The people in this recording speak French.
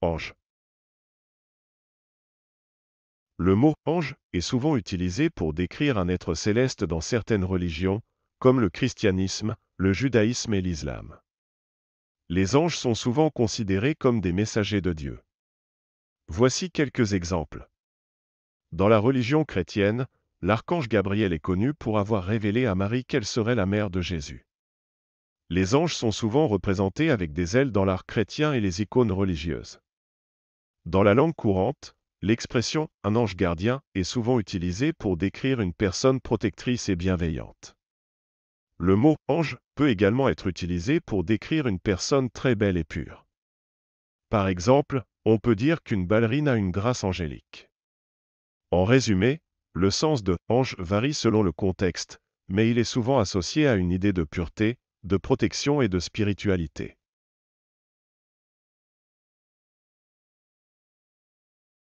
ange. Le mot ange est souvent utilisé pour décrire un être céleste dans certaines religions, comme le christianisme, le judaïsme et l'islam. Les anges sont souvent considérés comme des messagers de Dieu. Voici quelques exemples. Dans la religion chrétienne, l'archange Gabriel est connu pour avoir révélé à Marie qu'elle serait la mère de Jésus. Les anges sont souvent représentés avec des ailes dans l'art chrétien et les icônes religieuses. Dans la langue courante, l'expression un ange gardien est souvent utilisée pour décrire une personne protectrice et bienveillante. Le mot ange peut également être utilisé pour décrire une personne très belle et pure. Par exemple, on peut dire qu'une ballerine a une grâce angélique. En résumé, le sens de ange varie selon le contexte, mais il est souvent associé à une idée de pureté, de protection et de spiritualité.